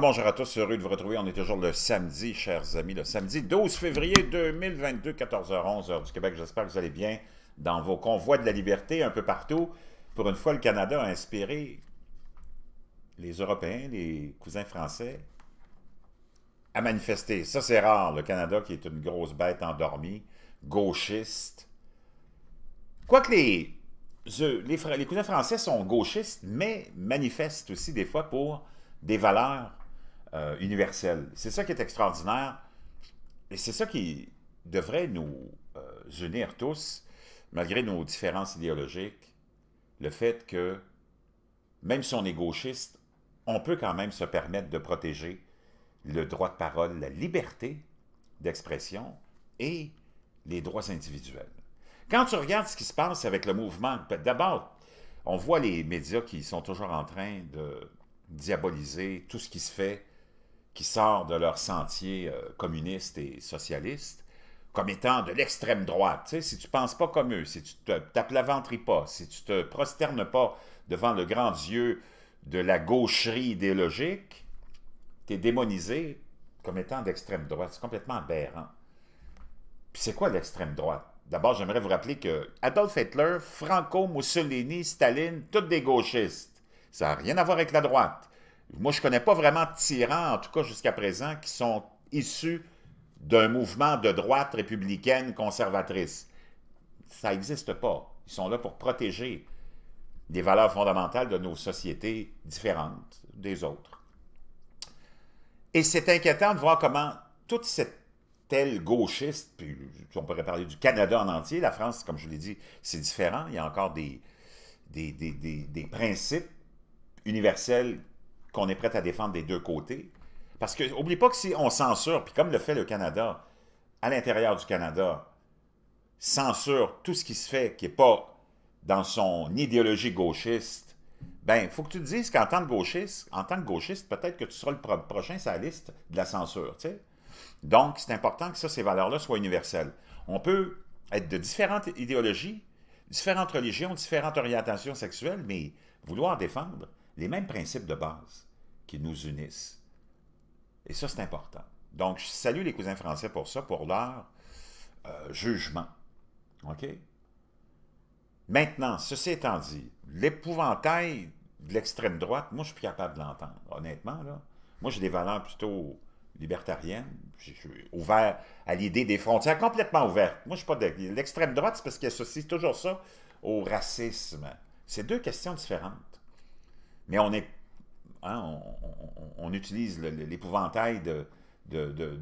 bonjour à tous, heureux de vous retrouver. On est toujours le samedi, chers amis, le samedi 12 février 2022, 14h11, heure du Québec. J'espère que vous allez bien dans vos convois de la liberté un peu partout. Pour une fois, le Canada a inspiré les Européens, les cousins français, à manifester. Ça, c'est rare, le Canada qui est une grosse bête endormie, gauchiste. Quoique les, euh, les, les cousins français sont gauchistes, mais manifestent aussi des fois pour des valeurs euh, universel, C'est ça qui est extraordinaire et c'est ça qui devrait nous euh, unir tous, malgré nos différences idéologiques, le fait que, même si on est gauchiste, on peut quand même se permettre de protéger le droit de parole, la liberté d'expression et les droits individuels. Quand tu regardes ce qui se passe avec le mouvement, ben, d'abord, on voit les médias qui sont toujours en train de diaboliser tout ce qui se fait qui sort de leur sentier euh, communiste et socialiste comme étant de l'extrême droite. si tu ne penses pas comme eux, si tu ne t'aplaventris pas, si tu ne te prosternes pas devant le grand Dieu de la gaucherie idéologique, tu es démonisé comme étant d'extrême droite. C'est complètement aberrant. Puis c'est quoi l'extrême droite? D'abord, j'aimerais vous rappeler que Adolf Hitler, Franco, Mussolini, Staline, tous des gauchistes. Ça n'a rien à voir avec la droite. Moi, je ne connais pas vraiment de tyrans, en tout cas jusqu'à présent, qui sont issus d'un mouvement de droite républicaine conservatrice. Ça n'existe pas. Ils sont là pour protéger des valeurs fondamentales de nos sociétés différentes des autres. Et c'est inquiétant de voir comment toute cette telle gauchiste, puis on pourrait parler du Canada en entier, la France, comme je l'ai dit, c'est différent. Il y a encore des, des, des principes universels qu'on est prêt à défendre des deux côtés. Parce que, oublie pas que si on censure, puis comme le fait le Canada, à l'intérieur du Canada, censure tout ce qui se fait qui n'est pas dans son idéologie gauchiste, ben, il faut que tu te dises qu'en tant que gauchiste, en tant que gauchiste, peut-être que tu seras le prochain sur la liste de la censure, tu sais. Donc, c'est important que ces valeurs-là soient universelles. On peut être de différentes idéologies, différentes religions, différentes orientations sexuelles, mais vouloir défendre les mêmes principes de base qui nous unissent. Et ça, c'est important. Donc, je salue les cousins français pour ça, pour leur euh, jugement. OK? Maintenant, ceci étant dit, l'épouvantail de l'extrême droite, moi, je suis capable de l'entendre, honnêtement. Là. Moi, j'ai des valeurs plutôt libertariennes. Je suis ouvert à l'idée des frontières complètement ouvertes. Moi, je suis pas de l'extrême droite, c'est parce qu'elle associe toujours ça au racisme. C'est deux questions différentes. Mais on est Hein, on, utilise l'épouvantail de,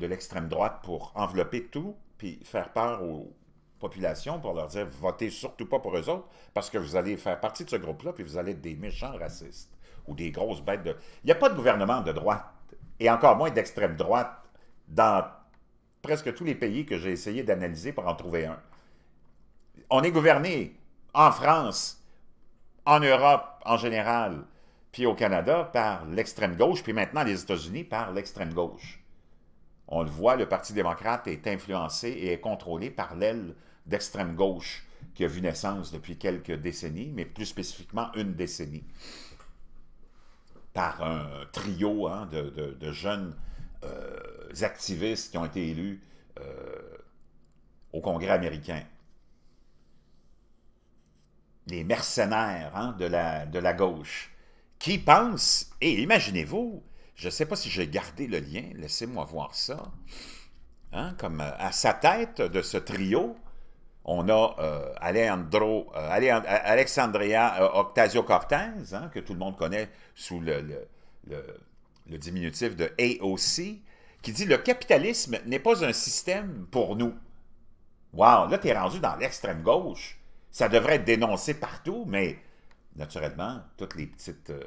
l'extrême droite pour envelopper tout, puis faire peur aux populations pour leur dire votez surtout pas pour eux autres, parce que vous allez faire partie de ce groupe-là, puis vous allez être des méchants racistes ou des grosses bêtes de. Il n'y a pas de gouvernement de droite, et encore moins d'extrême droite, dans presque tous les pays que j'ai essayé d'analyser pour en trouver un. On est gouverné en France, en Europe en général, puis au Canada par l'extrême gauche, puis maintenant les États-Unis par l'extrême gauche. On le voit, le Parti démocrate est influencé et est contrôlé par l'aile d'extrême gauche qui a vu naissance depuis quelques décennies, mais plus spécifiquement une décennie, par un trio hein, de, jeunes euh, activistes qui ont été élus euh, au Congrès américain. Les mercenaires hein, de la gauche qui pense, et imaginez-vous, je ne sais pas si j'ai gardé le lien, laissez-moi voir ça, hein, comme euh, à sa tête de ce trio, on a euh, Alejandro, euh, Alexandria Octasio Cortez, hein, que tout le monde connaît sous le, le, le diminutif de AOC, qui dit « Le capitalisme n'est pas un système pour nous. » Wow, là, tu es rendu dans l'extrême gauche. Ça devrait être dénoncé partout, mais naturellement, toutes les petites, euh,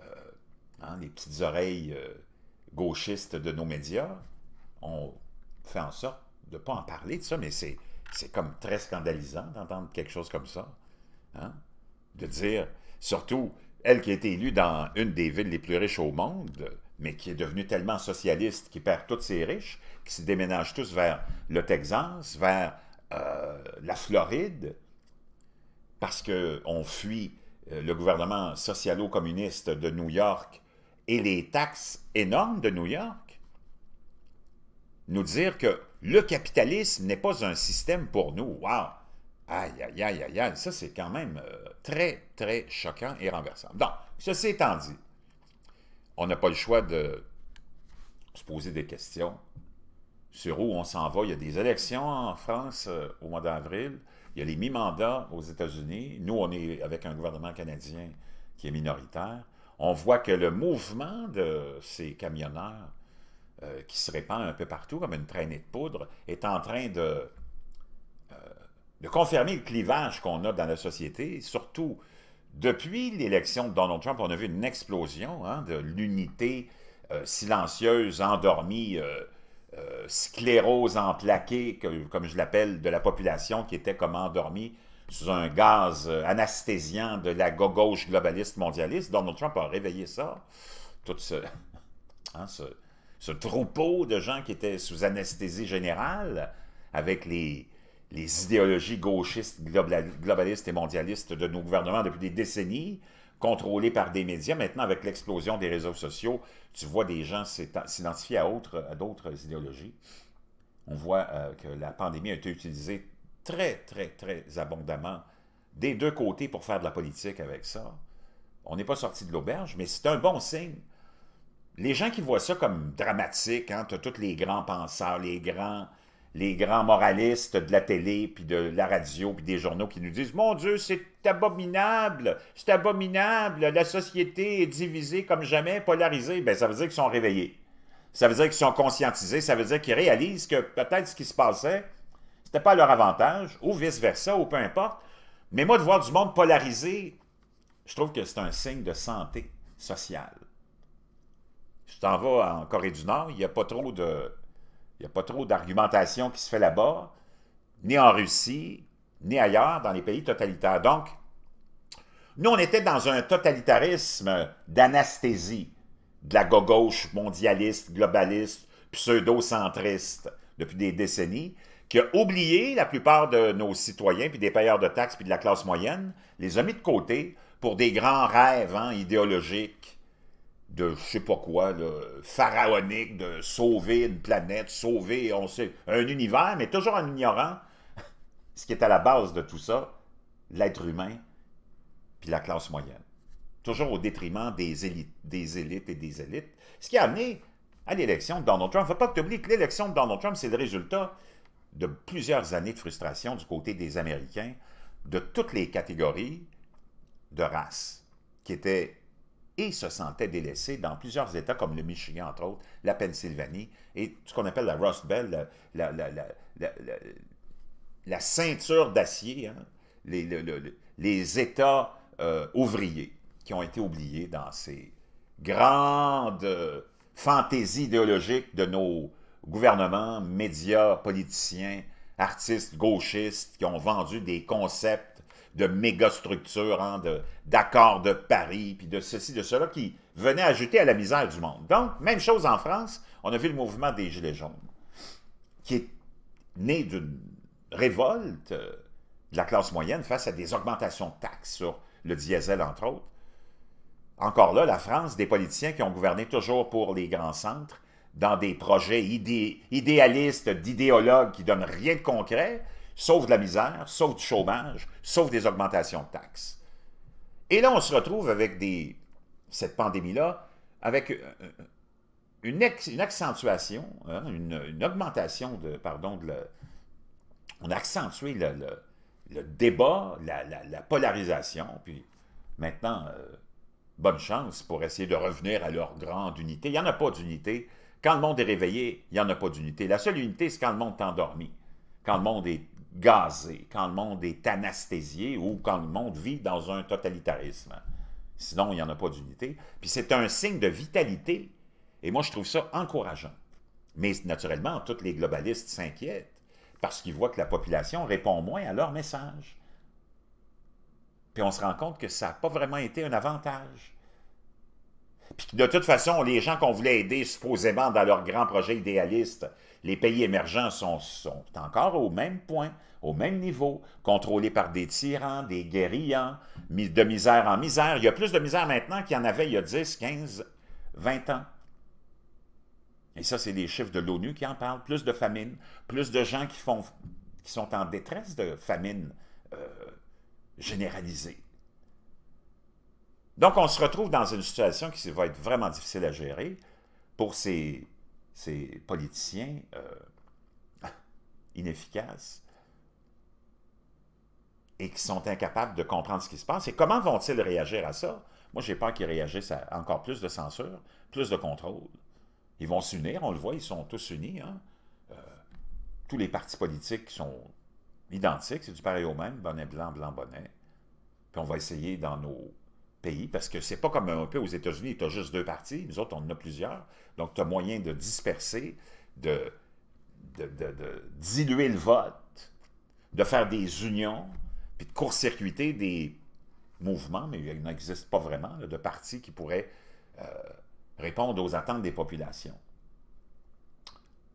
euh, hein, les petites oreilles euh, gauchistes de nos médias ont fait en sorte de ne pas en parler de ça, mais c'est comme très scandalisant d'entendre quelque chose comme ça. Hein, de dire, surtout, elle qui a été élue dans une des villes les plus riches au monde, mais qui est devenue tellement socialiste, qui perd toutes ses riches, qui se déménage tous vers le Texas, vers la Floride, parce qu'on fuit euh, le gouvernement socialo-communiste de New York et les taxes énormes de New York, nous dire que le capitalisme n'est pas un système pour nous. Wow! Aïe, aïe, aïe, aïe, aïe, ça c'est quand même euh, très, très choquant et renversant. Donc, ceci étant dit, on n'a pas le choix de se poser des questions sur où on s'en va. Il y a des élections en France euh, au mois d'avril. Il y a les mi-mandats aux États-Unis. Nous, on est avec un gouvernement canadien qui est minoritaire. On voit que le mouvement de ces camionneurs euh, qui se répand un peu partout comme une traînée de poudre est en train euh, de, confirmer le clivage qu'on a dans la société, surtout depuis l'élection de Donald Trump, on a vu une explosion hein, de l'unité euh, silencieuse, endormie, euh, sclérose en comme je l'appelle, de la population qui était comme endormie sous un gaz euh, anesthésiant de la gauche globaliste mondialiste. Donald Trump a réveillé ça, tout hein, ce, troupeau de gens qui étaient sous anesthésie générale avec les, les idéologies gauchistes, globalistes et mondialistes de nos gouvernements depuis des décennies contrôlé par des médias. Maintenant, avec l'explosion des réseaux sociaux, tu vois des gens s'identifier à, d'autres idéologies. On voit euh, que la pandémie a été utilisée très, très, très abondamment des deux côtés pour faire de la politique avec ça. On n'est pas sorti de l'auberge, mais c'est un bon signe. Les gens qui voient ça comme dramatique, hein, tu as tous les grands penseurs, les grands les grands moralistes de la télé, puis de la radio, puis des journaux qui nous disent « Mon Dieu, c'est abominable! C'est abominable! La société est divisée comme jamais, polarisée. » Ben ça veut dire qu'ils sont réveillés. Ça veut dire qu'ils sont conscientisés. Ça veut dire qu'ils réalisent que peut-être ce qui se passait, c'était pas à leur avantage, ou vice-versa, ou peu importe. Mais moi, de voir du monde polarisé, je trouve que c'est un signe de santé sociale. Je t'en vas en Corée du Nord, il n'y a pas trop de il n'y a pas trop d'argumentation qui se fait là-bas, ni en Russie, ni ailleurs dans les pays totalitaires. Donc, nous, on était dans un totalitarisme d'anesthésie de la gauche mondialiste, globaliste, pseudo-centriste depuis des décennies, qui a oublié la plupart de nos citoyens, puis des payeurs de taxes, puis de la classe moyenne, les a mis de côté pour des grands rêves hein, idéologiques de je sais pas quoi, pharaonique, de sauver une planète, sauver, on sait, un univers, mais toujours en ignorant ce qui est à la base de tout ça, l'être humain, puis la classe moyenne. Toujours au détriment des élites, des élites et des élites. Ce qui a amené à l'élection de Donald Trump. Il ne faut pas que tu oublies que l'élection de Donald Trump, c'est le résultat de plusieurs années de frustration du côté des Américains, de toutes les catégories de races qui étaient et se sentaient délaissés dans plusieurs États, comme le Michigan, entre autres, la Pennsylvanie, et ce qu'on appelle la Rust Belt, la, ceinture d'acier, hein, les, les, États euh, ouvriers qui ont été oubliés dans ces grandes fantaisies idéologiques de nos gouvernements, médias, politiciens, artistes, gauchistes, qui ont vendu des concepts de mégastructures, hein, d'accords de, Paris, puis de ceci, de cela, qui venaient ajouter à la misère du monde. Donc, même chose en France, on a vu le mouvement des Gilets jaunes, qui est né d'une révolte euh, de la classe moyenne face à des augmentations de taxes sur le diesel, entre autres. Encore là, la France, des politiciens qui ont gouverné toujours pour les grands centres, dans des projets idéalistes, d'idéologues qui donnent rien de concret, sauf de la misère, sauf du chômage, sauf des augmentations de taxes. Et là, on se retrouve avec des, cette pandémie-là, avec euh, euh, une, accentuation, hein, une, augmentation de, pardon, le, on a accentué le, débat, la, polarisation, puis maintenant, euh, bonne chance pour essayer de revenir à leur grande unité. Il n'y en a pas d'unité. Quand le monde est réveillé, il n'y en a pas d'unité. La seule unité, c'est quand le monde est endormi, quand le monde est gazé, quand le monde est anesthésié ou quand le monde vit dans un totalitarisme. Sinon, il n'y en a pas d'unité. Puis c'est un signe de vitalité. Et moi, je trouve ça encourageant. Mais naturellement, tous les globalistes s'inquiètent parce qu'ils voient que la population répond moins à leur message. Puis on se rend compte que ça n'a pas vraiment été un avantage. Puis de toute façon, les gens qu'on voulait aider supposément dans leur grand projet idéaliste, les pays émergents sont, sont encore au même point, au même niveau, contrôlés par des tyrans, des guérillans, de misère en misère. Il y a plus de misère maintenant qu'il y en avait il y a 10, 15, 20 ans. Et ça, c'est les chiffres de l'ONU qui en parlent. Plus de famine, plus de gens qui, font, qui sont en détresse de famine euh, généralisée. Donc, on se retrouve dans une situation qui va être vraiment difficile à gérer pour ces, politiciens euh, inefficaces et qui sont incapables de comprendre ce qui se passe. Et comment vont-ils réagir à ça? Moi, j'ai peur qu'ils réagissent à encore plus de censure, plus de contrôle. Ils vont s'unir, on le voit, ils sont tous unis. Hein. Euh, tous les partis politiques sont identiques, c'est du pareil au même, bonnet blanc, blanc, bonnet. Puis on va essayer dans nos parce que c'est pas comme un peu aux États-Unis, tu as juste deux partis, nous autres, on en a plusieurs. Donc, tu as moyen de disperser, de, de, diluer le vote, de faire des unions, puis de court-circuiter des mouvements, mais il n'existe pas vraiment, de partis qui pourraient euh, répondre aux attentes des populations.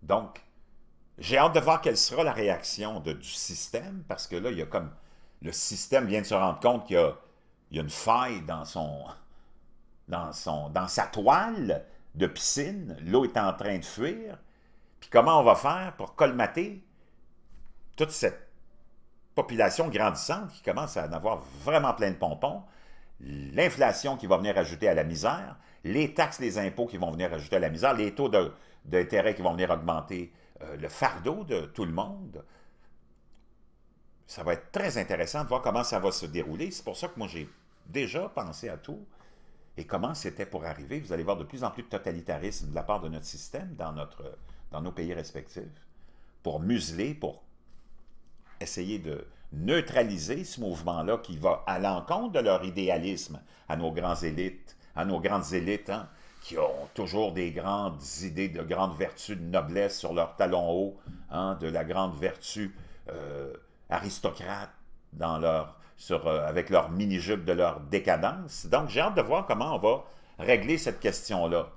Donc, j'ai hâte de voir quelle sera la réaction du système, parce que là, il y a comme... Le système vient de se rendre compte qu'il y a il y a une faille dans son, dans son, dans sa toile de piscine, l'eau est en train de fuir, puis comment on va faire pour colmater toute cette population grandissante qui commence à en avoir vraiment plein de pompons, l'inflation qui va venir ajouter à la misère, les taxes, les impôts qui vont venir ajouter à la misère, les taux d'intérêt qui vont venir augmenter euh, le fardeau de tout le monde. Ça va être très intéressant de voir comment ça va se dérouler. C'est pour ça que moi, j'ai déjà pensé à tout et comment c'était pour arriver. Vous allez voir de plus en plus de totalitarisme de la part de notre système dans, notre, dans nos pays respectifs pour museler, pour essayer de neutraliser ce mouvement-là qui va à l'encontre de leur idéalisme à nos grandes élites, à nos grandes élites, hein, qui ont toujours des grandes idées de grandes vertus de noblesse sur leur talon haut hein, de la grande vertu euh, aristocrate dans leur euh, avec leur mini-jupe de leur décadence. Donc, j'ai hâte de voir comment on va régler cette question-là.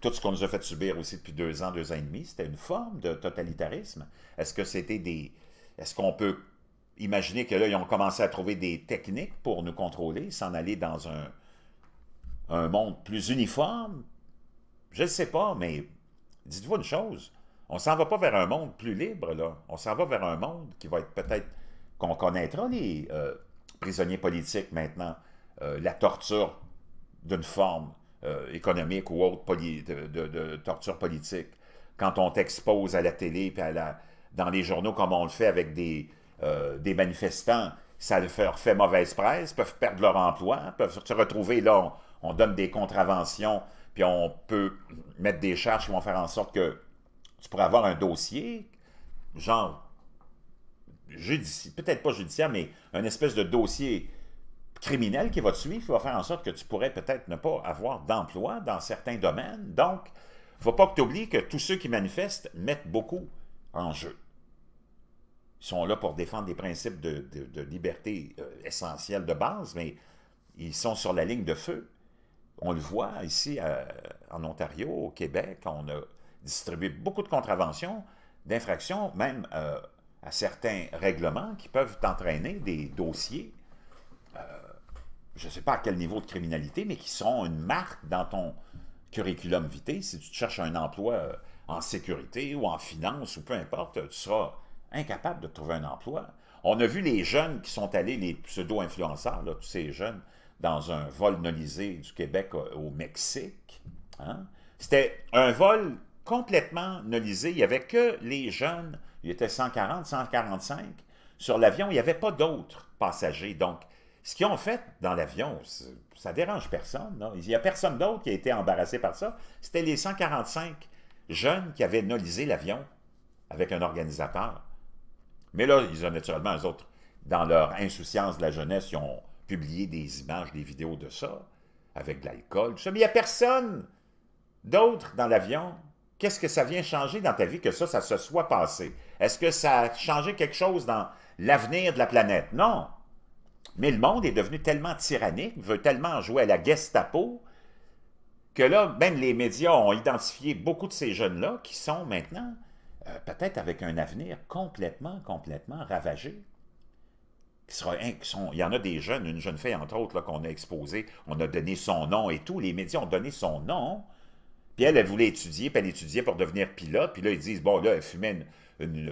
Tout ce qu'on nous a fait subir aussi depuis deux ans, deux ans et demi, c'était une forme de totalitarisme. Est-ce que c'était des... Est-ce qu'on peut imaginer que là, ils ont commencé à trouver des techniques pour nous contrôler, s'en aller dans un, un monde plus uniforme? Je ne sais pas, mais dites-vous une chose, on ne s'en va pas vers un monde plus libre, là. On s'en va vers un monde qui va être peut-être qu'on connaîtra les euh, prisonniers politiques maintenant, euh, la torture d'une forme euh, économique ou autre de, torture politique, quand on t'expose à la télé puis dans les journaux comme on le fait avec des, des manifestants, ça leur fait mauvaise presse, peuvent perdre leur emploi, peuvent se retrouver là, on, on, donne des contraventions, puis on peut mettre des charges qui vont faire en sorte que tu pourras avoir un dossier, genre peut-être pas judiciaire, mais un espèce de dossier criminel qui va te suivre, qui va faire en sorte que tu pourrais peut-être ne pas avoir d'emploi dans certains domaines. Donc, il ne faut pas que tu oublies que tous ceux qui manifestent mettent beaucoup en jeu. Ils sont là pour défendre des principes de, liberté euh, essentielle de base, mais ils sont sur la ligne de feu. On le voit ici euh, en Ontario, au Québec, on a distribué beaucoup de contraventions, d'infractions, même euh, à certains règlements qui peuvent entraîner des dossiers, euh, je ne sais pas à quel niveau de criminalité, mais qui sont une marque dans ton curriculum vitae. Si tu cherches un emploi euh, en sécurité ou en finance ou peu importe, tu seras incapable de trouver un emploi. On a vu les jeunes qui sont allés, les pseudo-influenceurs, tous ces jeunes, dans un vol nolisé du Québec au Mexique. Hein. C'était un vol complètement nolisé. Il n'y avait que les jeunes il était 140, 145. Sur l'avion, il n'y avait pas d'autres passagers. Donc, ce qu'ils ont fait dans l'avion, ça dérange personne. Il n'y a personne d'autre qui a été embarrassé par ça. C'était les 145 jeunes qui avaient nolisé l'avion avec un organisateur. Mais là, ils ont naturellement, les autres, dans leur insouciance de la jeunesse, ils ont publié des images, des vidéos de ça, avec de l'alcool, tout ça. Mais il n'y a personne d'autre dans l'avion Qu'est-ce que ça vient changer dans ta vie que ça, ça se soit passé? Est-ce que ça a changé quelque chose dans l'avenir de la planète? Non. Mais le monde est devenu tellement tyrannique, veut tellement jouer à la Gestapo, que là, même les médias ont identifié beaucoup de ces jeunes-là qui sont maintenant euh, peut-être avec un avenir complètement, complètement ravagé. il y en a des jeunes, une jeune fille entre autres qu'on a exposée, on a donné son nom et tout, les médias ont donné son nom puis elle, elle voulait étudier, puis elle étudiait pour devenir pilote. Puis là, ils disent, bon, là, elle fumait une,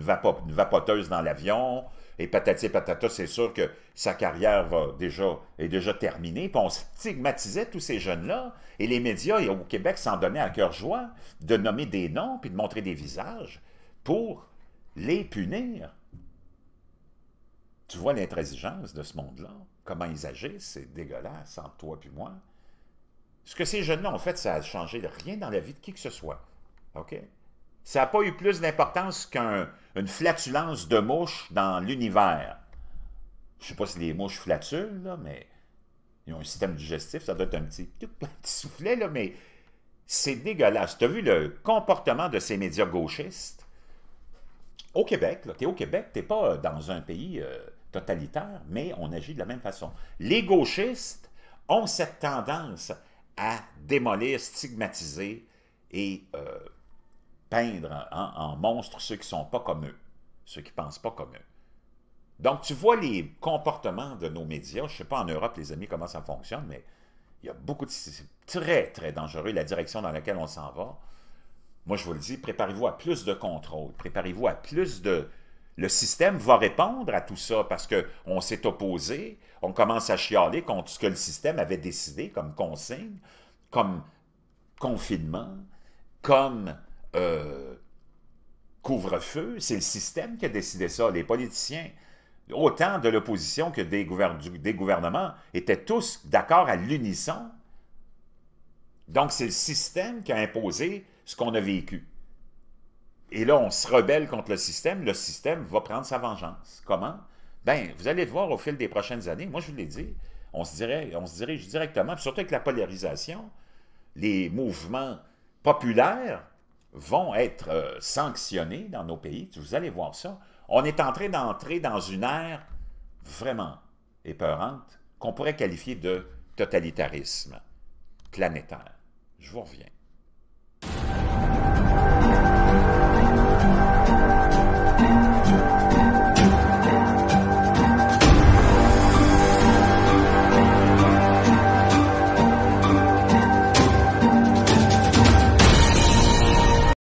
vapoteuse dans l'avion. Et patati patata, c'est sûr que sa carrière va déjà, est déjà terminée. Puis on stigmatisait tous ces jeunes-là. Et les médias au Québec s'en donnaient à cœur joie de nommer des noms puis de montrer des visages pour les punir. Tu vois l'intransigeance de ce monde-là, comment ils agissent, c'est dégueulasse entre toi puis moi. Ce que ces jeunes-là ont fait, ça a changé rien dans la vie de qui que ce soit. OK? Ça n'a pas eu plus d'importance qu'une flatulence de mouches dans l'univers. Je ne sais pas si les mouches flatulent, mais ils ont un système digestif, ça doit être un petit, soufflet, là, mais c'est dégueulasse. Tu as vu le comportement de ces médias gauchistes? Au Québec, tu es au Québec, tu n'es pas euh, dans un pays euh, totalitaire, mais on agit de la même façon. Les gauchistes ont cette tendance à démolir, stigmatiser et euh, peindre en, en, monstres ceux qui ne sont pas comme eux, ceux qui ne pensent pas comme eux. Donc, tu vois les comportements de nos médias. Je ne sais pas en Europe, les amis, comment ça fonctionne, mais il y a beaucoup de... C'est très, très dangereux la direction dans laquelle on s'en va. Moi, je vous le dis, préparez-vous à plus de contrôle, préparez-vous à plus de le système va répondre à tout ça parce qu'on s'est opposé, on commence à chialer contre ce que le système avait décidé comme consigne, comme confinement, comme euh, couvre-feu. C'est le système qui a décidé ça. Les politiciens, autant de l'opposition que des, des gouvernements, étaient tous d'accord à l'unisson. Donc c'est le système qui a imposé ce qu'on a vécu. Et là, on se rebelle contre le système, le système va prendre sa vengeance. Comment? Bien, vous allez le voir au fil des prochaines années, moi je vous l'ai dit, on se, dirait, on se dirige directement, surtout avec la polarisation, les mouvements populaires vont être euh, sanctionnés dans nos pays. Vous allez voir ça. On est en train d'entrer dans une ère vraiment épeurante qu'on pourrait qualifier de totalitarisme planétaire. Je vous reviens.